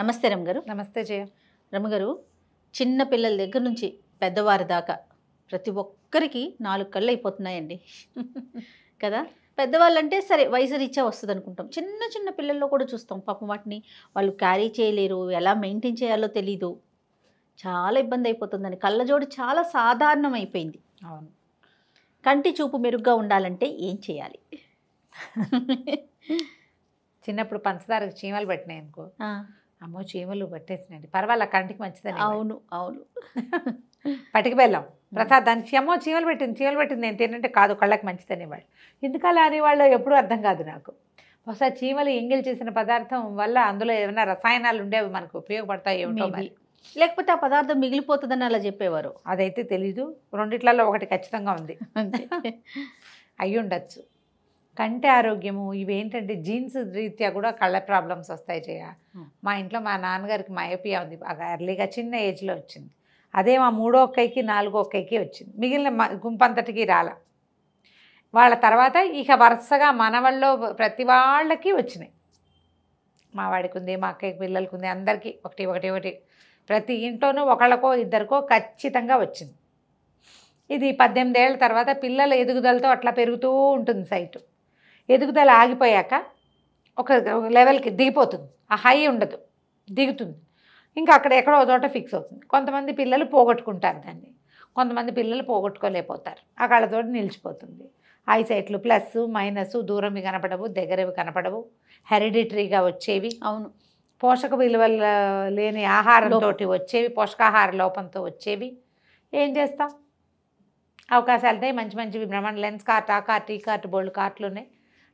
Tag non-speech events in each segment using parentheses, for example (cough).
నమస్తే రమగారు నమస్తే జయ గారు చిన్న పిల్లల దగ్గర నుంచి పెద్దవారి దాకా ప్రతి ఒక్కరికి నాలుగు కళ్ళు అయిపోతున్నాయండి (laughs) కదా పెద్దవాళ్ళంటే సరే వయసు రీచా వస్తుంది అనుకుంటాం చిన్న చిన్న పిల్లల్లో కూడా చూస్తాం పాపం వాటిని వాళ్ళు క్యారీ చేయలేరు ఎలా మెయింటైన్ చేయాలో తెలీదు చాలా ఇబ్బంది అయిపోతుందని కళ్ళజోడు చాలా సాధారణం అయిపోయింది అవును కంటి చూపు మెరుగ్గా ఉండాలంటే ఏం చేయాలి చిన్నప్పుడు పంచదారకు చీమలు పెట్టినాయి అనుకో అమ్మో చీమలు పట్టేసినండి పర్వాలే కంటికి మంచిదని అవును అవును పటికి బెల్లం ప్రసాద్ దానికి అమ్మో చీమలు పెట్టింది చీమలు పెట్టింది నేను తినంటే కాదు కళ్ళకి మంచిదని వాళ్ళు ఎందుకలా అనేవాళ్ళు ఎప్పుడూ అర్థం కాదు నాకు బహుశా చీమలు ఎంగిల్ చేసిన పదార్థం వల్ల అందులో ఏమైనా రసాయనాలు ఉండేవి మనకు ఉపయోగపడతాయి ఏమిటో మరి లేకపోతే ఆ పదార్థం మిగిలిపోతుందని అలా చెప్పేవారు అదైతే తెలీదు రెండిట్లలో ఒకటి ఖచ్చితంగా ఉంది అయ్యుండచ్చు ఉండొచ్చు కంటి ఆరోగ్యము ఇవేంటంటే జీన్స్ రీత్యా కూడా కళ్ళ ప్రాబ్లమ్స్ వస్తాయి చేయ మా ఇంట్లో మా నాన్నగారికి మయోపియా ఉంది బాగా ఎర్లీగా చిన్న ఏజ్లో వచ్చింది అదే మా మూడో ఒక్కైకి నాలుగో ఒక్కైకి వచ్చింది మిగిలిన గుంపంతటికి రాల వాళ్ళ తర్వాత ఇక వరుసగా వాళ్ళలో ప్రతి వాళ్ళకి వచ్చినాయి మా వాడికి ఉంది మా అక్కకి పిల్లలకి ఉంది అందరికీ ఒకటి ఒకటి ఒకటి ప్రతి ఇంట్లోనూ ఒకళ్ళకో ఇద్దరికో ఖచ్చితంగా వచ్చింది ఇది పద్దెనిమిదేళ్ళ తర్వాత పిల్లల ఎదుగుదలతో అట్లా పెరుగుతూ ఉంటుంది సైటు ఎదుగుదల ఆగిపోయాక ఒక లెవెల్కి దిగిపోతుంది ఆ హై ఉండదు దిగుతుంది ఇంకా అక్కడ ఎక్కడో చోట ఫిక్స్ అవుతుంది కొంతమంది పిల్లలు పోగొట్టుకుంటారు దాన్ని కొంతమంది పిల్లలు పోగొట్టుకోలేకపోతారు ఆ కళ్ళతో నిలిచిపోతుంది ఐ సైట్లు ప్లస్ మైనస్ దూరం కనపడవు దగ్గరవి కనపడవు హెరిడిటరీగా వచ్చేవి అవును పోషక విలువలు లేని ఆహారంతో వచ్చేవి పోషకాహార లోపంతో వచ్చేవి ఏం చేస్తాం అవకాశాలు మంచి మంచివి భ్రమణ లెన్స్ కార్ట్ ఆ కార్ట్ ఈ కార్ట్ బోల్డ్ కార్ట్లు ఉన్నాయి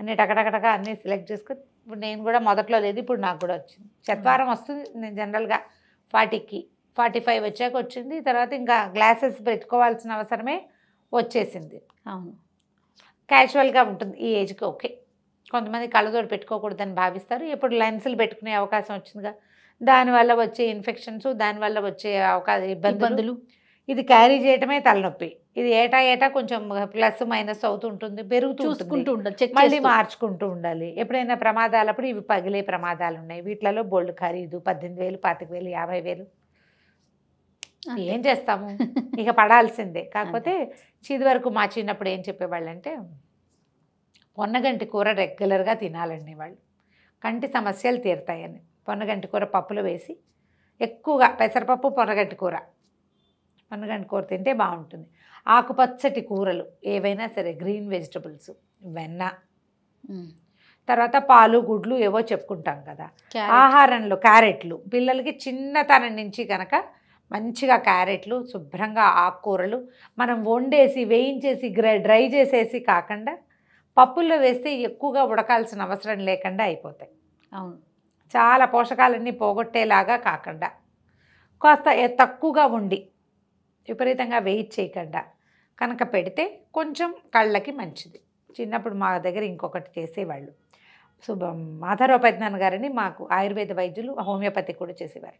అన్ని టకటకటక అన్నీ సెలెక్ట్ చేసుకుని ఇప్పుడు నేను కూడా మొదట్లో లేదు ఇప్పుడు నాకు కూడా వచ్చింది శతవారం వస్తుంది నేను జనరల్గా ఫార్టీకి ఫార్టీ ఫైవ్ వచ్చాక వచ్చింది తర్వాత ఇంకా గ్లాసెస్ పెట్టుకోవాల్సిన అవసరమే వచ్చేసింది అవును క్యాజువల్గా ఉంటుంది ఈ ఏజ్కి ఓకే కొంతమంది కళ్ళజోడు పెట్టుకోకూడదని భావిస్తారు ఇప్పుడు లెన్సులు పెట్టుకునే అవకాశం వచ్చిందిగా దానివల్ల వచ్చే ఇన్ఫెక్షన్స్ దానివల్ల వచ్చే అవకాశం ఇబ్బందులు ఇది క్యారీ చేయటమే తలనొప్పి ఇది ఏటా ఏటా కొంచెం ప్లస్ మైనస్ అవుతుంటుంది పెరుగుతూ చూసుకుంటూ ఉండాలి మళ్ళీ మార్చుకుంటూ ఉండాలి ఎప్పుడైనా ప్రమాదాలు అప్పుడు ఇవి పగిలే ప్రమాదాలు ఉన్నాయి వీటిలలో బోల్డ్ ఖరీదు పద్దెనిమిది వేలు పాతిక వేలు యాభై వేలు ఏం చేస్తాము ఇక పడాల్సిందే (laughs) కాకపోతే చిది వరకు మా చిన్నప్పుడు ఏం చెప్పేవాళ్ళంటే పొన్నగంటి కూర రెగ్యులర్గా తినాలండి వాళ్ళు కంటి సమస్యలు తీరుతాయని పొన్నగంటి కూర పప్పులు వేసి ఎక్కువగా పెసరపప్పు పొన్నగంటి కూర పనగండి కూర తింటే బాగుంటుంది ఆకుపచ్చటి కూరలు ఏవైనా సరే గ్రీన్ వెజిటబుల్స్ వెన్న తర్వాత పాలు గుడ్లు ఏవో చెప్పుకుంటాం కదా ఆహారంలో క్యారెట్లు పిల్లలకి చిన్నతనం నుంచి కనుక మంచిగా క్యారెట్లు శుభ్రంగా ఆకుకూరలు మనం వండేసి వేయించేసి డ్రై చేసేసి కాకుండా పప్పుల్లో వేస్తే ఎక్కువగా ఉడకాల్సిన అవసరం లేకుండా అయిపోతాయి అవును చాలా పోషకాలన్నీ పోగొట్టేలాగా కాకుండా కాస్త తక్కువగా ఉండి విపరీతంగా వెయిట్ చేయకుండా కనుక పెడితే కొంచెం కళ్ళకి మంచిది చిన్నప్పుడు మా దగ్గర ఇంకొకటి చేసేవాళ్ళు సో మాధారావు గారిని మాకు ఆయుర్వేద వైద్యులు హోమియోపతి కూడా చేసేవారు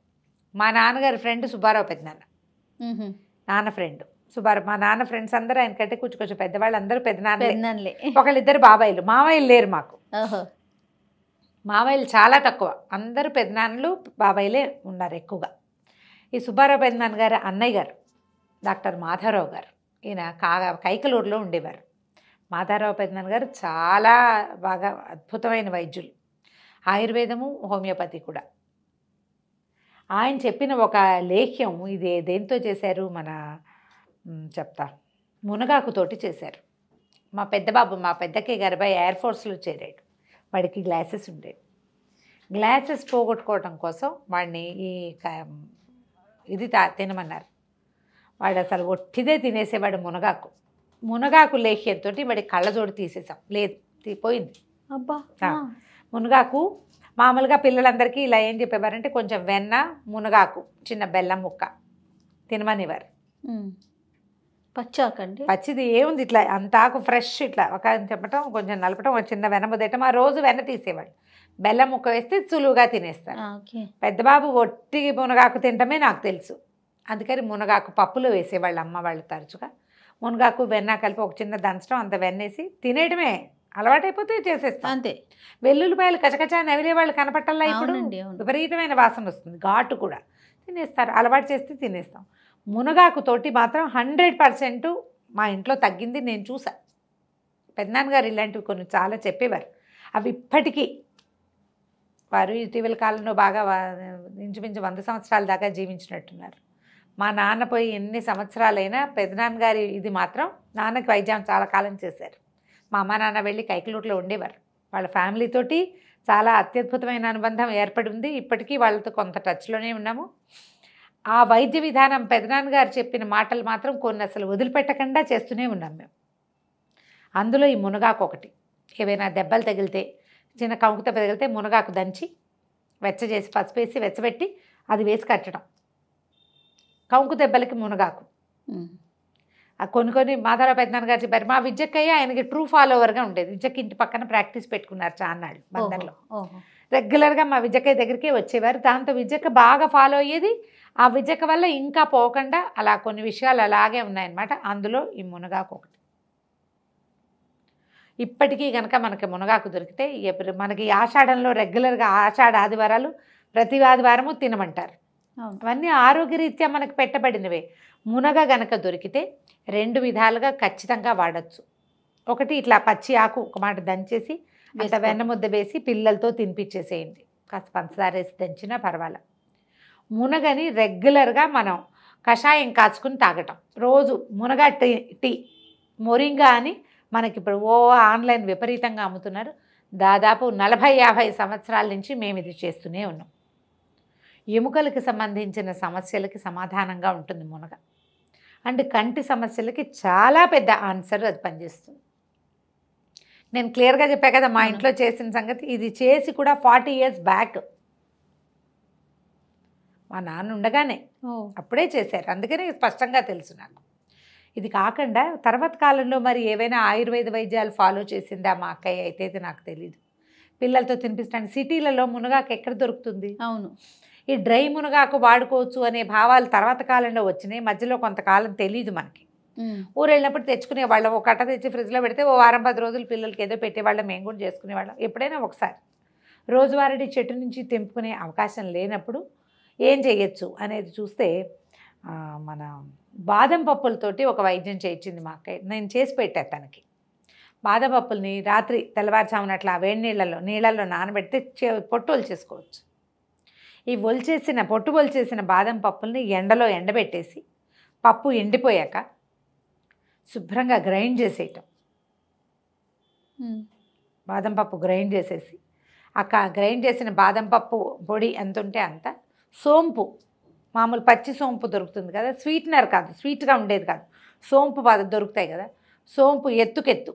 మా నాన్నగారి ఫ్రెండ్ సుబ్బారావు పెద్దనాన్న నాన్న ఫ్రెండ్ సుబ్బారు మా నాన్న ఫ్రెండ్స్ అందరూ ఆయన కంటే కొంచెం కొంచెం పెద్దవాళ్ళు అందరూ నాన్నలే ఒకళ్ళిద్దరు బాబాయిలు మావాయిలు లేరు మాకు మావాయిలు చాలా తక్కువ అందరూ నాన్నలు బాబాయిలే ఉన్నారు ఎక్కువగా ఈ సుబ్బారావు పెద్ద గారు అన్నయ్య గారు డాక్టర్ మాధవరావు గారు ఈయన కాగా కైకలూరులో ఉండేవారు మాధారావు పెద్దనాన్న గారు చాలా బాగా అద్భుతమైన వైద్యులు ఆయుర్వేదము హోమియోపతి కూడా ఆయన చెప్పిన ఒక లేఖ్యం ఇది దేంతో చేశారు మన చెప్తా మునగాకుతోటి చేశారు మా పెద్దబాబు మా పెద్దకి గర్భ ఎయిర్ ఫోర్స్లో చేరాడు వాడికి గ్లాసెస్ ఉండేవి గ్లాసెస్ పోగొట్టుకోవడం కోసం వాడిని ఈ ఇది తినమన్నారు వాడు అసలు ఒట్టిదే తినేసేవాడు మునగాకు మునగాకు లేహ్యంతో వాడి కళ్ళజోడు తీసేసాం లేదు పోయింది అబ్బా మునగాకు మామూలుగా పిల్లలందరికీ ఇలా ఏం చెప్పేవారంటే కొంచెం వెన్న మునగాకు చిన్న బెల్లం ముక్క తినమనివారు పచ్చాకండి పచ్చిది ఏముంది ఇట్లా అంత ఆకు ఫ్రెష్ ఇట్లా ఒక చెప్పటం కొంచెం నలపటం చిన్న వెన్న ముద్దటం ఆ రోజు వెన్న తీసేవాడు బెల్లం ముక్క వేస్తే సులువుగా తినేస్తాను పెద్దబాబు ఒట్టి మునగాకు తినటమే నాకు తెలుసు అందుకని మునగాకు పప్పులో వేసేవాళ్ళు అమ్మ వాళ్ళు తరచుగా మునగాకు వెన్న కలిపి ఒక చిన్న దంచడం అంత వెన్నేసి తినేయడమే అలవాటైపోతే చేసేస్తాం అంతే వెల్లుల్లిపాయలు కచకచా నవిలే వాళ్ళు కనపట్టాలా ఇప్పుడు విపరీతమైన వాసన వస్తుంది ఘాటు కూడా తినేస్తారు అలవాటు చేస్తే తినేస్తాం మునగాకుతోటి మాత్రం హండ్రెడ్ పర్సెంట్ మా ఇంట్లో తగ్గింది నేను చూసా పెద్దనాన్నగారు ఇలాంటివి కొన్ని చాలా చెప్పేవారు అవి ఇప్పటికీ వారు ఇటీవల కాలంలో బాగా ఇంచుమించు వంద సంవత్సరాల దాకా జీవించినట్టున్నారు మా నాన్న పోయి ఎన్ని సంవత్సరాలైనా పెదనాన్నగారి ఇది మాత్రం నాన్నకి వైద్యం చాలా కాలం చేశారు మా అమ్మ నాన్న వెళ్ళి కైకిలూట్లో ఉండేవారు వాళ్ళ ఫ్యామిలీతోటి చాలా అత్యద్భుతమైన అనుబంధం ఏర్పడి ఉంది ఇప్పటికీ వాళ్ళతో కొంత టచ్లోనే ఉన్నాము ఆ వైద్య విధానం పెదనాన్నగారు చెప్పిన మాటలు మాత్రం కొన్ని అసలు వదిలిపెట్టకుండా చేస్తూనే ఉన్నాం మేము అందులో ఈ మునగాకు ఒకటి ఏవైనా దెబ్బలు తగిలితే చిన్న కంకుత తగిలితే మునగాకు దంచి వెచ్చ చేసి పసుపేసి వెచ్చబెట్టి అది వేసి కట్టడం కంకు దెబ్బలకి మునగాకు ఆ కొన్ని కొన్ని మాధవరా పెద్దనాన్న గారు చెప్పారు మా విద్యకయ్య ఆయనకి ట్రూ ఫాలోవర్గా ఉండేది విద్యకి ఇంటి పక్కన ప్రాక్టీస్ పెట్టుకున్నారు చాన్నాళ్ళు బందర్లో రెగ్యులర్గా మా విద్యకయ్య దగ్గరికే వచ్చేవారు దాంతో విద్యక బాగా ఫాలో అయ్యేది ఆ విద్యక వల్ల ఇంకా పోకుండా అలా కొన్ని విషయాలు అలాగే ఉన్నాయన్నమాట అందులో ఈ మునగాకు ఒకటి ఇప్పటికీ కనుక మనకి మునగాకు దొరికితే మనకి ఆషాఢంలో రెగ్యులర్గా ఆషాఢ ఆదివారాలు ప్రతి ఆదివారము తినమంటారు అవన్నీ ఆరోగ్యరీత్యా మనకు పెట్టబడినవే మునగ గనక దొరికితే రెండు విధాలుగా ఖచ్చితంగా వాడచ్చు ఒకటి ఇట్లా పచ్చి ఆకు ఒక మాట దంచేసి అంత వెన్నముద్ద వేసి పిల్లలతో తినిపించేసేయండి కాస్త పంచదార వేసి దంచినా పర్వాలే మునగని రెగ్యులర్గా మనం కషాయం కాచుకుని తాగటం రోజు మునగ టీ టీ మొరింగా అని మనకి ఇప్పుడు ఓ ఆన్లైన్ విపరీతంగా అమ్ముతున్నారు దాదాపు నలభై యాభై సంవత్సరాల నుంచి మేము ఇది చేస్తూనే ఉన్నాం ఎముకలకు సంబంధించిన సమస్యలకి సమాధానంగా ఉంటుంది మునగ అండ్ కంటి సమస్యలకి చాలా పెద్ద ఆన్సర్ అది పనిచేస్తుంది నేను క్లియర్గా చెప్పా కదా మా ఇంట్లో చేసిన సంగతి ఇది చేసి కూడా ఫార్టీ ఇయర్స్ బ్యాక్ మా నాన్న ఉండగానే అప్పుడే చేశారు అందుకనే స్పష్టంగా తెలుసు నాకు ఇది కాకుండా తర్వాత కాలంలో మరి ఏవైనా ఆయుర్వేద వైద్యాలు ఫాలో చేసిందా మా అక్కయ్య అయితే నాకు తెలియదు పిల్లలతో తినిపిస్తాను సిటీలలో మునగాకు ఎక్కడ దొరుకుతుంది అవును ఈ డ్రై మునగాకు వాడుకోవచ్చు అనే భావాలు తర్వాత కాలంలో వచ్చినాయి మధ్యలో కొంతకాలం తెలియదు మనకి ఊరు వెళ్ళినప్పుడు తెచ్చుకునే వాళ్ళం ఒక కట్ట తెచ్చి ఫ్రిడ్జ్లో పెడితే ఓ వారం పది రోజులు పిల్లలకి ఏదో పెట్టేవాళ్ళం మేము కూడా చేసుకునేవాళ్ళం ఎప్పుడైనా ఒకసారి రోజువారీ చెట్టు నుంచి తెంపుకునే అవకాశం లేనప్పుడు ఏం చేయొచ్చు అనేది చూస్తే మన బాదం పప్పులతోటి ఒక వైద్యం చేయించింది మా అక్క నేను చేసి పెట్టా తనకి బాదం పప్పుల్ని రాత్రి తెల్లవారుజామున అట్లా వేడి నీళ్ళల్లో నీళ్ళల్లో నానబెడితే పొట్టోలు చేసుకోవచ్చు ఈ ఒలిచేసిన పొట్టు ఒలిచేసిన బాదం పప్పుల్ని ఎండలో ఎండబెట్టేసి పప్పు ఎండిపోయాక శుభ్రంగా గ్రైండ్ చేసేయటం బాదం పప్పు గ్రైండ్ చేసేసి అక్క గ్రైండ్ చేసిన బాదం పప్పు పొడి ఎంత ఉంటే అంత సోంపు మామూలు పచ్చి సోంపు దొరుకుతుంది కదా స్వీట్నర్ కాదు స్వీట్గా ఉండేది కాదు సోంపు బాధ దొరుకుతాయి కదా సోంపు ఎత్తుకెత్తు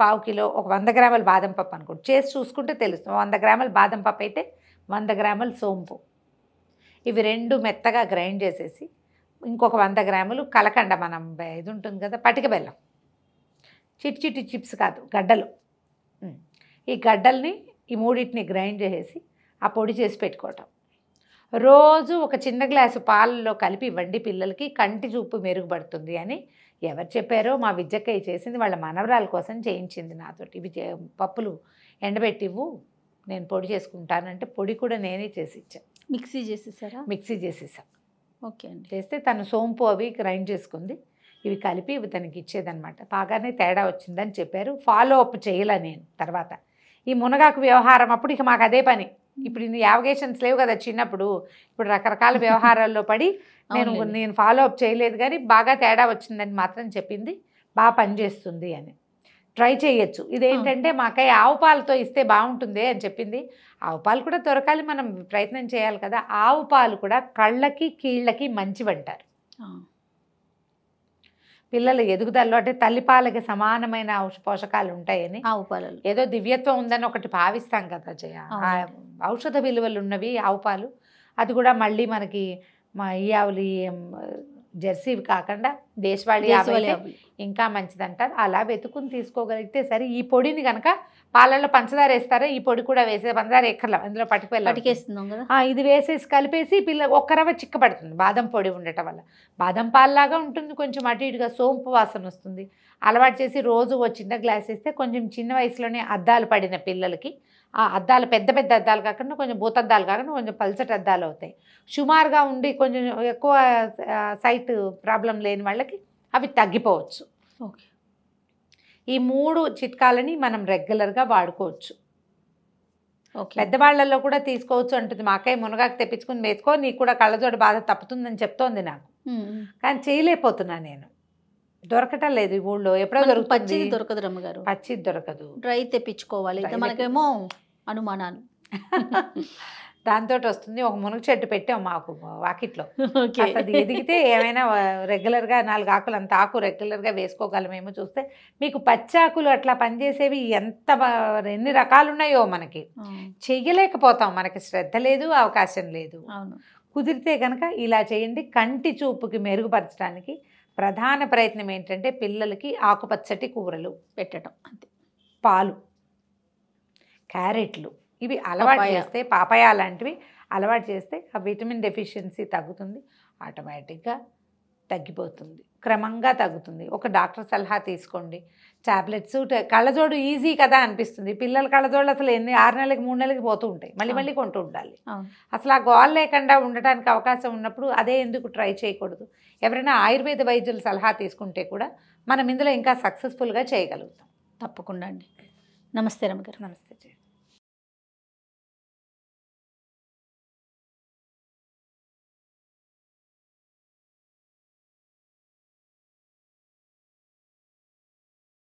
పావు కిలో ఒక వంద గ్రాముల బాదం పప్పు అనుకోండి చేసి చూసుకుంటే తెలుస్తుంది వంద గ్రాముల బాదం పప్పు అయితే వంద గ్రాములు సోంపు ఇవి రెండు మెత్తగా గ్రైండ్ చేసేసి ఇంకొక వంద గ్రాములు కలకండ మనం ఇది ఉంటుంది కదా పటిక బెల్లం చిట్టి చిట్టి చిప్స్ కాదు గడ్డలు ఈ గడ్డల్ని ఈ మూడింటిని గ్రైండ్ చేసేసి ఆ పొడి చేసి పెట్టుకోవటం రోజు ఒక చిన్న గ్లాసు పాలలో కలిపి వండి పిల్లలకి కంటి చూపు మెరుగుపడుతుంది అని ఎవరు చెప్పారో మా విద్యకయ్య చేసింది వాళ్ళ మనవరాల కోసం చేయించింది నాతోటి ఇవి పప్పులు ఎండబెట్టివ్వు నేను పొడి చేసుకుంటానంటే పొడి కూడా నేనే చేసి ఇచ్చాను మిక్సీ చేసేసారా మిక్సీ చేసేసా ఓకే అండి చేస్తే తను సోంపు అవి గ్రైండ్ చేసుకుంది ఇవి కలిపి ఇవి తనకి ఇచ్చేదనమాట బాగానే తేడా వచ్చిందని చెప్పారు ఫాలో అప్ చేయలే నేను తర్వాత ఈ మునగాకు వ్యవహారం అప్పుడు ఇక మాకు అదే పని ఇప్పుడు ఇన్ని యావిగేషన్స్ లేవు కదా చిన్నప్పుడు ఇప్పుడు రకరకాల వ్యవహారాల్లో పడి నేను నేను ఫాలో అప్ చేయలేదు కానీ బాగా తేడా వచ్చిందని మాత్రం చెప్పింది బాగా పనిచేస్తుంది అని ట్రై చేయొచ్చు ఇదేంటంటే మా అక్కయ్య ఆవు పాలతో ఇస్తే బాగుంటుంది అని చెప్పింది ఆవు పాలు కూడా దొరకాలి మనం ప్రయత్నం చేయాలి కదా ఆవు పాలు కూడా కళ్ళకి కీళ్ళకి మంచివంటారు పిల్లల ఎదుగుదలలో అంటే తల్లిపాలకి సమానమైన పోషకాలు ఉంటాయని ఆవు పాలలు ఏదో దివ్యత్వం ఉందని ఒకటి భావిస్తాం కదా జయ ఔషధ విలువలు ఉన్నవి ఆవు పాలు అది కూడా మళ్ళీ మనకి మా ఈ ఆవులు జెర్సీవి కాకుండా దేశవాళీ ఇంకా మంచిదంటారు అలా వెతుకుని తీసుకోగలిగితే సరే ఈ పొడిని కనుక పాలల్లో పంచదార వేస్తారు ఈ పొడి కూడా వేసే పంచదార ఎక్కర్లా అందులో పట్టుకువెళ్ళి ఇది వేసేసి కలిపేసి పిల్ల ఒక్కరవ చిక్కబడుతుంది బాదం పొడి ఉండటం వల్ల బాదం పాల్లాగా ఉంటుంది కొంచెం అటు ఇటుగా సోంపు వాసన వస్తుంది అలవాటు చేసి రోజు ఓ చిన్న గ్లాస్ వేస్తే కొంచెం చిన్న వయసులోనే అద్దాలు పడిన పిల్లలకి ఆ అద్దాలు పెద్ద పెద్ద అద్దాలు కాకుండా కొంచెం భూతద్దాలు కాకుండా కొంచెం పల్చటి అద్దాలు అవుతాయి సుమారుగా ఉండి కొంచెం ఎక్కువ సైట్ ప్రాబ్లం లేని వాళ్ళకి అవి తగ్గిపోవచ్చు ఓకే ఈ మూడు చిట్కాలని మనం రెగ్యులర్గా వాడుకోవచ్చు ఓకే పెద్దవాళ్ళల్లో కూడా తీసుకోవచ్చు అంటుంది మా అక్కయ్య మునగాకు తెప్పించుకుని వేసుకో నీకు కూడా కళ్ళజోడు బాధ తప్పుతుందని చెప్తోంది నాకు కానీ చేయలేకపోతున్నా నేను దొరకటం లేదు ఈ ఊళ్ళో ఎప్పుడో దొరుకుతుంది పచ్చిది దొరకదు రమ్మగారు పచ్చిది దొరకదు డ్రై తెప్పించుకోవాలి మనకేమో అనుమానాలు (laughs) దాంతో వస్తుంది ఒక మునగ చెట్టు పెట్టాం మాకు వాకిట్లో అది ఎదిగితే ఏమైనా రెగ్యులర్గా నాలుగు ఆకులు అంత ఆకు రెగ్యులర్గా వేసుకోగలమేమో చూస్తే మీకు పచ్చాకులు అట్లా పనిచేసేవి ఎంత ఎన్ని రకాలు ఉన్నాయో మనకి చెయ్యలేకపోతాం మనకి శ్రద్ధ లేదు అవకాశం లేదు కుదిరితే కనుక ఇలా చేయండి కంటి చూపుకి మెరుగుపరచడానికి ప్రధాన ప్రయత్నం ఏంటంటే పిల్లలకి ఆకుపచ్చటి కూరలు పెట్టడం అంతే పాలు క్యారెట్లు ఇవి అలవాటు చేస్తే పాపాయ లాంటివి అలవాటు చేస్తే ఆ విటమిన్ డెఫిషియన్సీ తగ్గుతుంది ఆటోమేటిక్గా తగ్గిపోతుంది క్రమంగా తగ్గుతుంది ఒక డాక్టర్ సలహా తీసుకోండి ట్యాబ్లెట్స్ కళ్ళజోడు ఈజీ కదా అనిపిస్తుంది పిల్లల కళ్ళజోడు అసలు ఎన్ని ఆరు నెలలకి మూడు నెలలకి పోతూ ఉంటాయి మళ్ళీ మళ్ళీ కొంటూ ఉండాలి అసలు ఆ గోల్ లేకుండా ఉండటానికి అవకాశం ఉన్నప్పుడు అదే ఎందుకు ట్రై చేయకూడదు ఎవరైనా ఆయుర్వేద వైద్యుల సలహా తీసుకుంటే కూడా మనం ఇందులో ఇంకా సక్సెస్ఫుల్గా చేయగలుగుతాం తప్పకుండా అండి నమస్తే రమగారు నమస్తే